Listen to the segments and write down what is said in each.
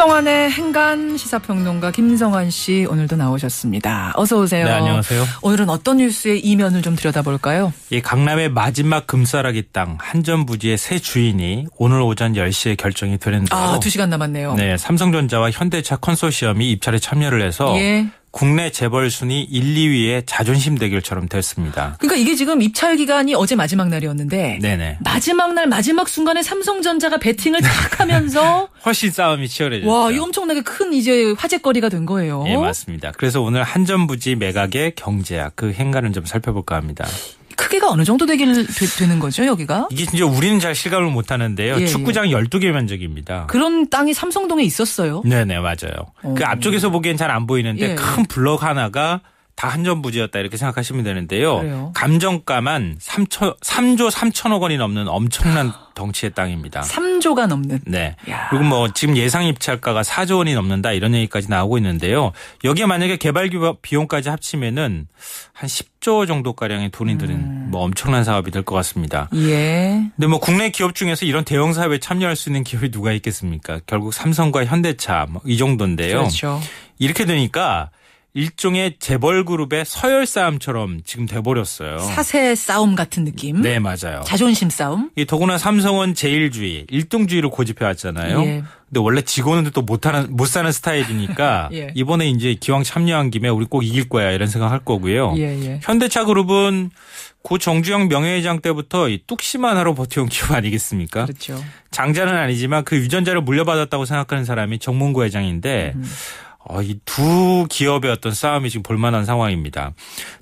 구성환의 행간 시사평론가 김성환 씨 오늘도 나오셨습니다. 어서 오세요. 네, 안녕하세요. 오늘은 어떤 뉴스의 이면을 좀 들여다볼까요? 예, 강남의 마지막 금사라기땅 한전 부지의 새 주인이 오늘 오전 10시에 결정이 되는데요. 아, 2시간 남았네요. 네, 삼성전자와 현대차 컨소시엄이 입찰에 참여를 해서 예. 국내 재벌 순위 1, 2위의 자존심 대결처럼 됐습니다. 그러니까 이게 지금 입찰 기간이 어제 마지막 날이었는데 네네. 마지막 날 마지막 순간에 삼성전자가 배팅을 탁 하면서 훨씬 싸움이 치열해졌죠. 와, 이 엄청나게 큰 이제 화제거리가 된 거예요. 예, 맞습니다. 그래서 오늘 한전부지 매각의 경제학 그 행간을 좀 살펴볼까 합니다. 크기가 어느 정도 되길 되, 는 거죠 여기가? 이게 진짜 우리는 잘 실감을 못 하는데요. 예, 예, 축구장 예. 12개 면적입니다. 그런 땅이 삼성동에 있었어요. 네네 맞아요. 오. 그 어. 앞쪽에서 보기엔 잘 안 보이는데 예. 큰 블럭 하나가 다 한전부지였다 이렇게 생각하시면 되는데요. 그래요? 감정가만 3천, 3조 3천억 원이 넘는 엄청난 아. 덩치의 땅입니다. 3조가 넘는. 네. 야. 그리고 뭐 지금 예상 입찰가가 4조 원이 넘는다 이런 얘기까지 나오고 있는데요. 여기에 만약에 개발 비용까지 합치면은 한 10조 정도가량의 돈이 드는 음. 뭐 엄청난 사업이 될 것 같습니다. 예. 근데 뭐 국내 기업 중에서 이런 대형 사업에 참여할 수 있는 기업이 누가 있겠습니까? 결국 삼성과 현대차 뭐 이 정도인데요. 그렇죠. 이렇게 되니까 일종의 재벌 그룹의 서열 싸움처럼 지금 돼버렸어요. 사세 싸움 같은 느낌. 네, 맞아요. 자존심 싸움. 이 더구나 삼성은 제일주의, 일등주의로 고집해 왔잖아요. 예. 근데 원래 직원은 또 못하는 못 사는 스타일이니까 예. 이번에 이제 기왕 참여한 김에 우리 꼭 이길 거야 이런 생각할 거고요. 예예. 예. 현대차 그룹은 고 정주영 명예회장 때부터 이뚝심 하나로 버텨온 기업 아니겠습니까? 그렇죠. 장자는 아니지만 그 유전자를 물려받았다고 생각하는 사람이 정문구 회장인데. 음. 아, 이두 기업의 어떤 싸움이 지금 볼만한 상황입니다.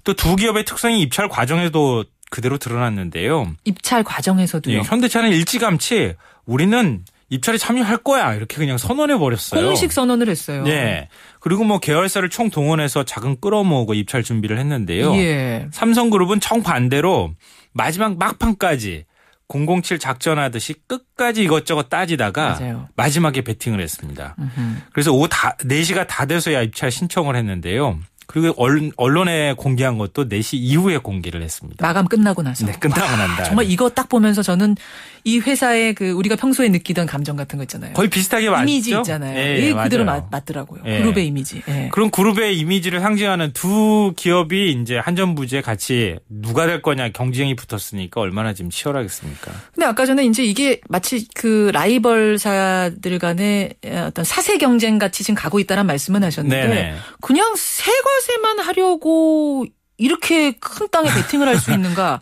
또 두 기업의 특성이 입찰 과정에도 그대로 드러났는데요. 입찰 과정에서도요. 예, 현대차는 일찌감치 우리는 입찰에 참여할 거야 이렇게 그냥 선언해 버렸어요. 공식 선언을 했어요. 네. 그리고 뭐 계열사를 총 동원해서 자금 끌어모으고 입찰 준비를 했는데요. 예. 삼성그룹은 정 반대로 마지막 막판까지 007 작전하듯이 끝까지 이것저것 따지다가 맞아요. 마지막에 베팅을 했습니다. 으흠. 그래서 오후 다, 4시가 다 돼서야 입찰 신청을 했는데요. 그리고 언론에 공개한 것도 4시 이후에 공개를 했습니다. 마감 끝나고 나서. 네, 끝나고 난 다. 정말 이거 딱 보면서 저는 이 회사의 그 우리가 평소에 느끼던 감정 같은 거 있잖아요. 거의 비슷하게 맞죠. 이미지 있잖아요. 예, 예 그대로 맞, 맞더라고요. 예. 그룹의 이미지. 예. 그런 그룹의 이미지를 상징하는 두 기업이 이제 한전부지에 같이 누가 될 거냐 경쟁이 붙었으니까 얼마나 지금 치열하겠습니까. 근데 아까 전에 이제 이게 마치 그 라이벌사들 간의 어떤 사세 경쟁 같이 지금 가고 있다는 말씀은 하셨는데 네네. 그냥 세걸 투세만 하려고 이렇게 큰 땅에 베팅을 할 수 있는가?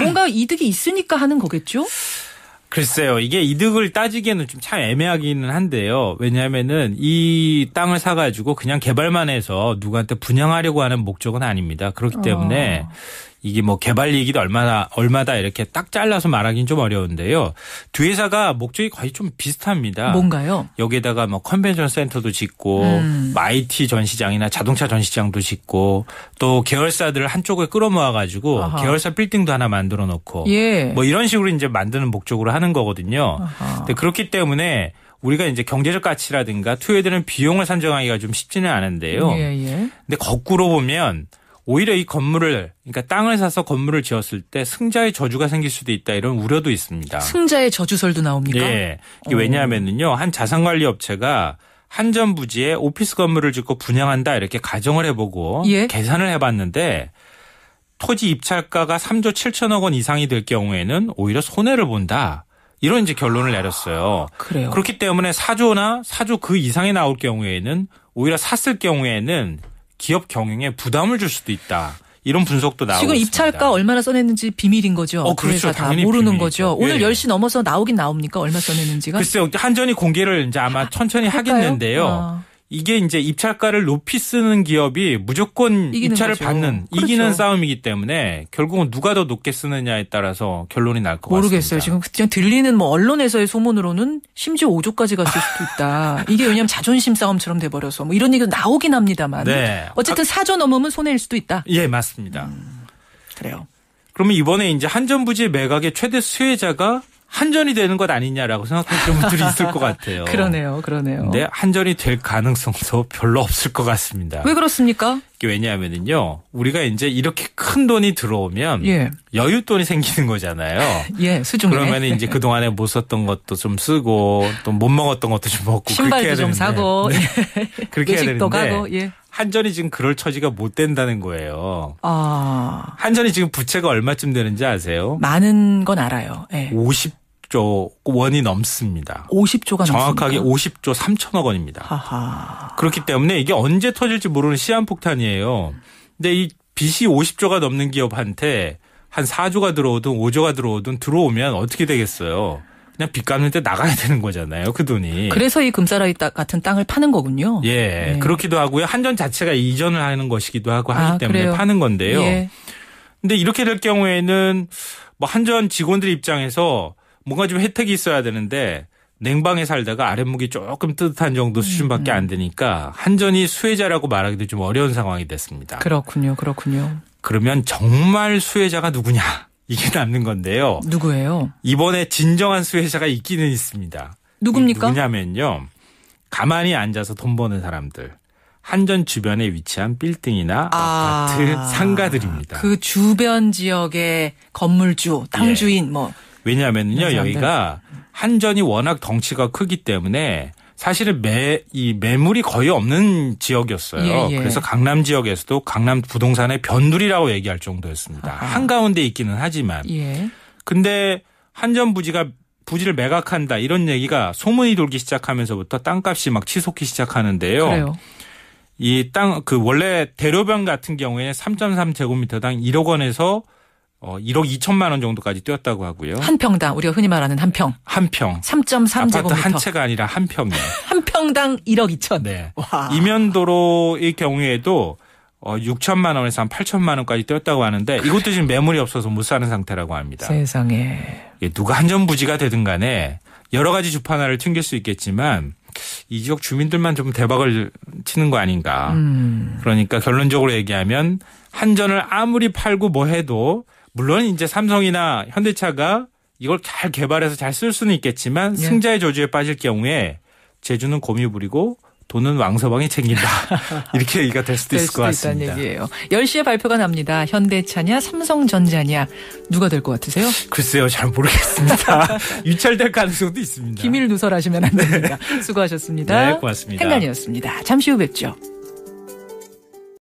뭔가 이득이 있으니까 하는 거겠죠? 글쎄요, 이게 이득을 따지기에는 좀 참 애매하기는 한데요. 왜냐하면은 이 땅을 사가지고 그냥 개발만 해서 누구한테 분양하려고 하는 목적은 아닙니다. 그렇기 어. 때문에 어. 이게 뭐 개발 이기도 얼마나 얼마다 이렇게 딱 잘라서 말하기는 좀 어려운데요. 두 회사가 목적이 거의 좀 비슷합니다. 뭔가요? 여기에다가 뭐 컨벤션 센터도 짓고 음. IT 뭐 전시장이나 자동차 전시장도 짓고 또 계열사들을 한쪽에 끌어모아 가지고 계열사 빌딩도 하나 만들어 놓고 예. 뭐 이런 식으로 이제 만드는 목적으로 하는 거거든요. 근데 그렇기 때문에 우리가 이제 경제적 가치라든가 투여되는 비용을 산정하기가 좀 쉽지는 않은데요. 예, 예. 근데 거꾸로 보면 오히려 이 건물을 그러니까 땅을 사서 건물을 지었을 때 승자의 저주가 생길 수도 있다 이런 우려도 있습니다. 승자의 저주설도 나옵니까? 네. 이게 왜냐하면은요 어. 한 자산관리 업체가 한전 부지에 오피스 건물을 짓고 분양한다 이렇게 가정을 해보고 예? 계산을 해봤는데 토지 입찰가가 3조 7천억 원 이상이 될 경우에는 오히려 손해를 본다. 이런 이제 결론을 내렸어요. 아, 그래요. 그렇기 때문에 4조나 4조 그 이상이 나올 경우에는 오히려 샀을 경우에는 기업 경영에 부담을 줄 수도 있다. 이런 분석도 나오고 지금 입찰가 얼마나 써냈는지 비밀인 거죠. 어, 그렇죠. 다 모르는 비밀이죠. 거죠. 예. 오늘 10시 넘어서 나오긴 나옵니까? 얼마 써냈는지가? 글쎄요. 한전이 공개를 이제 아마 천천히 아, 하겠는데요. 아. 이게 이제 입찰가를 높이 쓰는 기업이 무조건 입찰을 거죠. 받는 그렇죠. 이기는 싸움이기 때문에 결국은 누가 더 높게 쓰느냐에 따라서 결론이 날 것 같습니다. 모르겠어요. 지금 그냥 들리는 뭐 언론에서의 소문으로는 심지어 5조까지 갔을 수도 있다. 이게 왜냐하면 자존심 싸움처럼 돼버려서 뭐 이런 얘기도 나오긴 합니다만 네. 어쨌든 아, 사조 넘으면 손해일 수도 있다. 예, 맞습니다. 음, 그래요. 그러면 이번에 이제 한전부지 매각의 최대 수혜자가 한전이 되는 것 아니냐라고 생각하시는 분들이 있을 것 같아요. 그러네요, 그러네요. 근데 한전이 될 가능성도 별로 없을 것 같습니다. 왜 그렇습니까? 이게 왜냐하면요 우리가 이제 이렇게 큰 돈이 들어오면 예. 여윳 돈이 생기는 거잖아요. 예, 수중. 그러면 이제 그 동안에 못 뭐 썼던 것도 좀 쓰고 또 못 먹었던 것도 좀 먹고 신발도 네. 예. 그렇게 해야 되는데. 사고 네. 그렇게 해야 되는데 가고, 예. 한전이 지금 그럴 처지가 못 된다는 거예요. 아. 한전이 지금 부채가 얼마쯤 되는지 아세요? 많은 건 알아요. 네. 50조 원이 넘습니다. 50조가 정확하게 넘습니까? 50조 3천억 원입니다. 하하. 그렇기 때문에 이게 언제 터질지 모르는 시한폭탄이에요. 근데 이 빚이 50조가 넘는 기업한테 한 4조가 들어오든 5조가 들어오든 들어오면 어떻게 되겠어요? 그냥 빚 갚는 데 나가야 되는 거잖아요. 그 돈이. 그래서 이 금사라기 같은 땅을 파는 거군요. 예. 네. 그렇기도 하고요. 한전 자체가 이전을 하는 것이기도 하고 하기 아, 때문에 그래요? 파는 건데요. 예. 근데 이렇게 될 경우에는 뭐 한전 직원들 입장에서 뭔가 좀 혜택이 있어야 되는데 냉방에 살다가 아랫목이 조금 뜨뜻한 정도 수준밖에 음, 음. 안 되니까 한전이 수혜자라고 말하기도 좀 어려운 상황이 됐습니다. 그렇군요. 그렇군요. 그러면 정말 수혜자가 누구냐? 이게 남는 건데요. 누구예요? 이번에 진정한 수혜자가 있기는 있습니다. 누굽니까? 누구냐면요. 가만히 앉아서 돈 버는 사람들. 한전 주변에 위치한 빌딩이나 아, 파트 상가들입니다. 그 주변 지역의 건물주, 땅주인 예. 뭐 왜냐면은요 여기가 한전이 워낙 덩치가 크기 때문에 사실은 매, 이 매물이 거의 없는 지역이었어요. 예, 예. 그래서 강남 지역에서도 강남 부동산의 변두리라고 얘기할 정도였습니다. 아하. 한가운데 있기는 하지만. 예. 근데 한전 부지가 부지를 매각한다 이런 얘기가 소문이 돌기 시작하면서부터 땅값이 막 치솟기 시작하는데요. 이 땅 그 원래 대로변 같은 경우에3.3 제곱미터당 1억 원에서 어 1억 2천만 원 정도까지 뛰었다고 하고요. 한 평당 우리가 흔히 말하는 한 평. 한 평. 3.3제곱미터. 한 채가 아니라 한 평이요. 한 평당 1억 2천. 네. 와. 이면도로의 경우에도 어 6천만 원에서 한 8천만 원까지 뛰었다고 하는데 이것도 지금 매물이 없어서 못 사는 상태라고 합니다. 세상에. 예, 누가 한전부지가 되든 간에 여러 가지 주판화를 튕길 수 있겠지만 이 지역 주민들만 좀 대박을 치는 거 아닌가. 음. 그러니까 결론적으로 얘기하면 한전을 아무리 팔고 뭐 해도 물론 이제 삼성이나 현대차가 이걸 잘 개발해서 잘 쓸 수는 있겠지만 네. 승자의 저주에 빠질 경우에 제주는 곰이 부리고 돈은 왕서방이 챙긴다. 이렇게 얘기가 될 수도 될 있을 수도 것 같습니다. 얘기예요. 10시에 발표가 납니다. 현대차냐 삼성전자냐 누가 될 것 같으세요? 글쎄요. 잘 모르겠습니다. 유찰될 가능성도 있습니다. 기밀 누설하시면 안 됩니다. 네. 수고하셨습니다. 네. 고맙습니다. 행간이었습니다. 잠시 후 뵙죠.